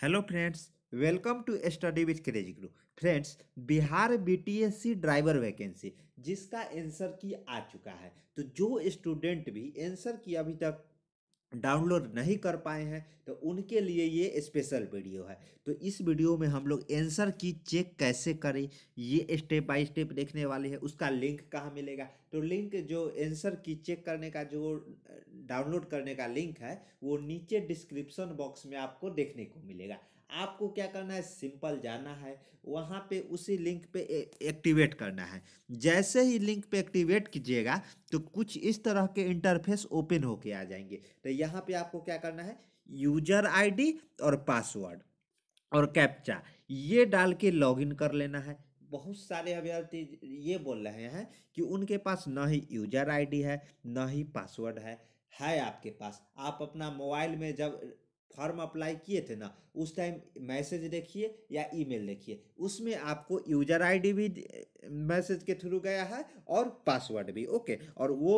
hello friends welcome to study with crazy ग्रू friends Bihar BTSC driver vacancy जिसका answer key आ चुका है तो जो स्टूडेंट भी आंसर की अभी तक डाउनलोड नहीं कर पाए हैं तो उनके लिए ये स्पेशल वीडियो है तो इस वीडियो में हम लोग एंसर की चेक कैसे करें ये स्टेप बाय स्टेप देखने वाले हैं उसका लिंक कहाँ मिलेगा तो लिंक जो एंसर की चेक करने का जो डाउनलोड करने का लिंक है वो नीचे डिस्क्रिप्शन बॉक्स में आपको देखने को मिलेगा आपको क्या करना है सिंपल जाना है वहाँ पे उसी लिंक पे एक्टिवेट करना है जैसे ही लिंक पे एक्टिवेट कीजिएगा तो कुछ इस तरह के इंटरफेस ओपन होके आ जाएंगे तो यहाँ पे आपको क्या करना है यूजर आईडी और पासवर्ड और कैप्चा ये डाल के लॉगिन कर लेना है बहुत सारे अभ्यर्थी ये बोल रहे हैं कि उनके पास ना ही यूजर आई है ना ही पासवर्ड है है आपके पास आप अपना मोबाइल में जब फॉर्म अप्लाई किए थे ना उस टाइम मैसेज देखिए या ईमेल देखिए उसमें आपको यूजर आईडी भी मैसेज के थ्रू गया है और पासवर्ड भी ओके और वो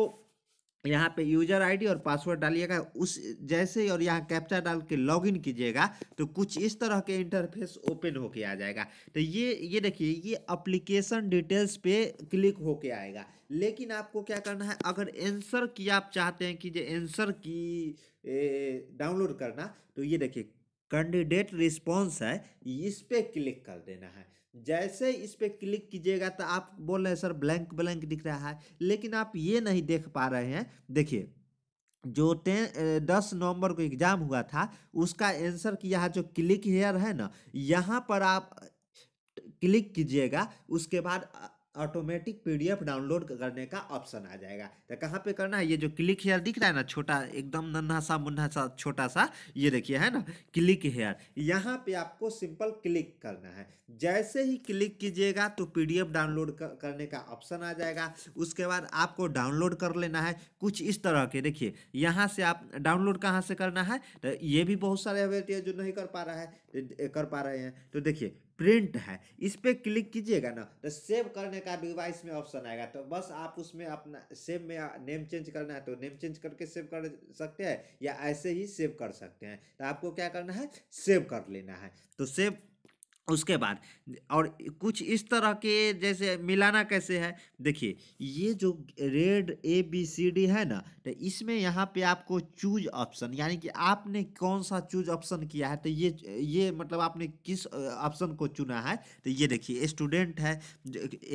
यहाँ पे यूजर आईडी और पासवर्ड डालिएगा उस जैसे ही और यहाँ कैप्चा डाल के लॉगिन कीजिएगा तो कुछ इस तरह के इंटरफेस ओपन होके आ जाएगा तो ये ये देखिए ये अप्लीकेशन डिटेल्स पे क्लिक होके आएगा लेकिन आपको क्या करना है अगर एंसर की आप चाहते हैं कि जो एंसर की डाउनलोड करना तो ये देखिए कैंडिडेट रिस्पॉन्स है इस पर क्लिक कर देना है जैसे इस पर क्लिक कीजिएगा तो आप बोल रहे हैं सर ब्लैंक ब्लैंक दिख रहा है लेकिन आप ये नहीं देख पा रहे हैं देखिए जो टेन दस नवंबर को एग्जाम हुआ था उसका आंसर कि यहाँ जो क्लिक हेयर है ना यहाँ पर आप क्लिक कीजिएगा उसके बाद ऑटोमेटिक पीडीएफ डाउनलोड करने का ऑप्शन आ जाएगा तो कहाँ पे करना है ये जो क्लिक हेयर दिख रहा है ना छोटा एकदम नन्हा सा मुन्ना सा छोटा सा ये देखिए है ना क्लिक हेयर यहाँ पे आपको सिंपल क्लिक करना है जैसे ही क्लिक कीजिएगा तो पीडीएफ डाउनलोड करने का ऑप्शन आ जाएगा उसके बाद आपको डाउनलोड कर लेना है कुछ इस तरह के देखिए यहाँ से आप डाउनलोड कहाँ से करना है तो ये भी बहुत सारे है जो नहीं कर पा रहा है कर पा रहे हैं तो देखिए प्रिंट है इस पर क्लिक कीजिएगा ना तो सेव करने का भी वाइस में ऑप्शन आएगा तो बस आप उसमें अपना सेव में नेम चेंज करना है तो नेम चेंज करके सेव कर सकते हैं या ऐसे ही सेव कर सकते हैं तो आपको क्या करना है सेव कर लेना है तो सेव उसके बाद और कुछ इस तरह के जैसे मिलाना कैसे है देखिए ये जो red A B C D है ना तो इसमें यहाँ पे आपको चूज ऑप्शन यानी कि आपने कौन सा चूज ऑप्शन किया है तो ये ये मतलब आपने किस ऑप्शन को चुना है तो ये देखिए स्टूडेंट है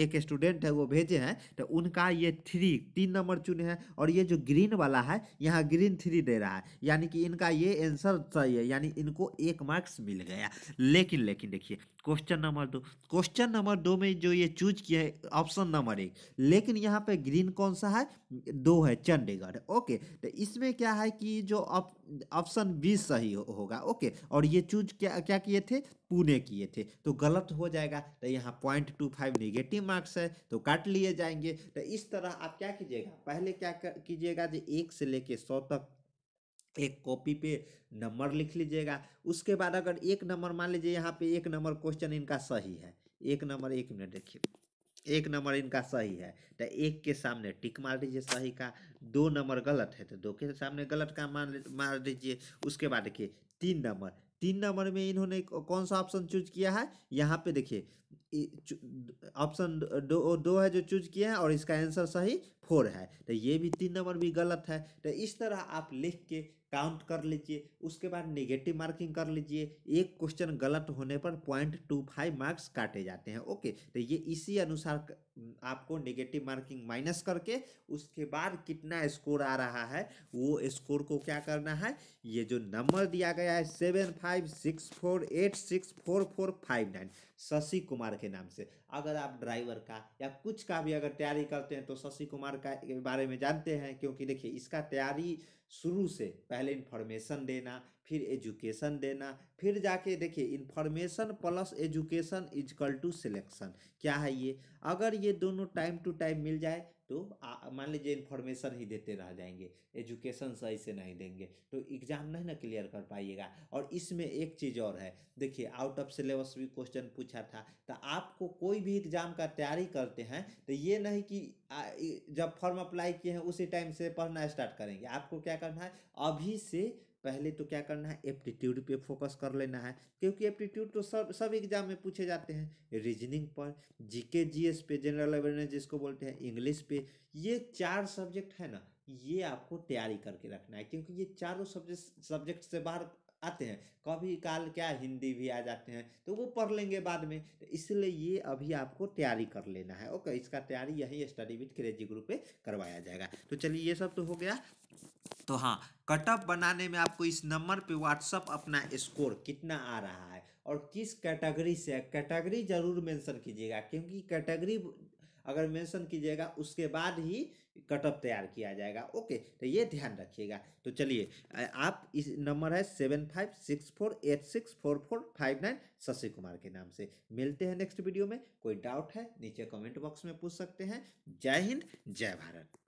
एक स्टूडेंट है वो भेजे हैं तो उनका ये थ्री तीन नंबर चुने हैं और ये जो ग्रीन वाला है यहाँ ग्रीन थ्री दे रहा है यानी कि इनका ये आंसर सही है यानी इनको एक मार्क्स मिल गया लेकिन लेकिन देखिए क्वेश्चन नंबर दो क्वेश्चन नंबर दो में जो ये चूज किया है ऑप्शन नंबर एक लेकिन यहाँ पे ग्रीन कौन सा है दो है चंडीगढ़ ओके तो इसमें क्या है कि जो ऑप्शन बी सही हो, होगा ओके और ये चूज क्या क्या किए थे पुणे किए थे तो गलत हो जाएगा तो यहाँ point two five negative marks है तो काट लिए जाएंगे तो इस तरह आप क्या कीजिएगा पहले क्या कीजिएगा जो एक से लेके सौ तक एक कॉपी पे नंबर लिख लीजिएगा उसके बाद अगर एक नंबर मान लीजिए यहाँ पे एक नंबर क्वेश्चन इनका सही है एक नंबर एक मिनट देखिए एक नंबर इनका सही है तो एक के सामने टिक मार दीजिए सही का दो नंबर गलत है तो दो के सामने गलत का मान मार दीजिए उसके बाद देखिए तीन नंबर तीन नंबर में इन्होंने कौन सा ऑप्शन चूज किया है यहाँ पे देखिए ऑप्शन दो दो है जो चूज किए हैं और इसका आंसर सही फोर है तो ये भी तीन नंबर भी गलत है तो इस तरह आप लिख के काउंट कर लीजिए उसके बाद नेगेटिव मार्किंग कर लीजिए एक क्वेश्चन गलत होने पर पॉइंट टू फाइव मार्क्स काटे जाते हैं ओके तो ये इसी अनुसार आपको नेगेटिव मार्किंग माइनस करके उसके बाद कितना स्कोर आ रहा है वो स्कोर को क्या करना है ये जो नंबर दिया गया है seven five six four eight six four four five nine Shashi Kumar Kumar के नाम से अगर आप ड्राइवर का या कुछ का भी अगर तैयारी करते हैं तो शशि कुमार का बारे में जानते हैं क्योंकि देखिए इसका तैयारी शुरू से पहले इन्फॉर्मेशन देना फिर एजुकेशन देना फिर जाके देखिए information plus education is equal to selection क्या है ये अगर ये दोनों टाइम टू टाइम मिल जाए तो मान लीजिए इन्फॉर्मेशन ही देते रह जाएंगे एजुकेशन सही से नहीं देंगे तो एग्ज़ाम नहीं ना क्लियर कर पाइएगा और इसमें एक चीज़ और है देखिए आउट ऑफ सिलेबस भी क्वेश्चन पूछा था तो आपको कोई भी एग्ज़ाम का तैयारी करते हैं तो ये नहीं कि जब फॉर्म अप्लाई किए हैं उसी टाइम से पढ़ना स्टार्ट करेंगे आपको क्या क्या करना है अभी से पहले तो क्या करना है एप्टीट्यूड पे फोकस कर लेना है क्योंकि एप्टीट्यूड तो सब सब एग्जाम में पूछे जाते हैं रीजनिंग पर जीके जीएस पे जनरल अवेयरनेस जिसको बोलते हैं इंग्लिश पे ये चार सब्जेक्ट है ना ये आपको तैयारी करके रखना है क्योंकि ये चारों सब्जेक्ट सब्जेक्ट से बाहर आते हैं कभी काल क्या हिंदी भी आ जाते हैं तो वो पढ़ लेंगे बाद में तो इसलिए ये अभी आपको तैयारी कर लेना है ओके इसका तैयारी यही स्टडी विथ क्रेजी ग्रुप पे करवाया जाएगा तो चलिए ये सब तो हो गया तो हाँ कटअप बनाने में आपको इस नंबर पे व्हाट्सअप अपना स्कोर कितना आ रहा है और किस कैटेगरी से कैटेगरी जरूर मेंशन कीजिएगा क्योंकि कैटेगरी अगर मेंशन कीजिएगा उसके बाद ही कटअप तैयार किया जाएगा ओके तो ये ध्यान रखिएगा तो चलिए आप इस नंबर है seven five six four eight six four four five nine Shashi Kumar के नाम से मिलते हैं नेक्स्ट वीडियो में कोई डाउट है नीचे कमेंट बॉक्स में पूछ सकते हैं जय हिंद जय भारत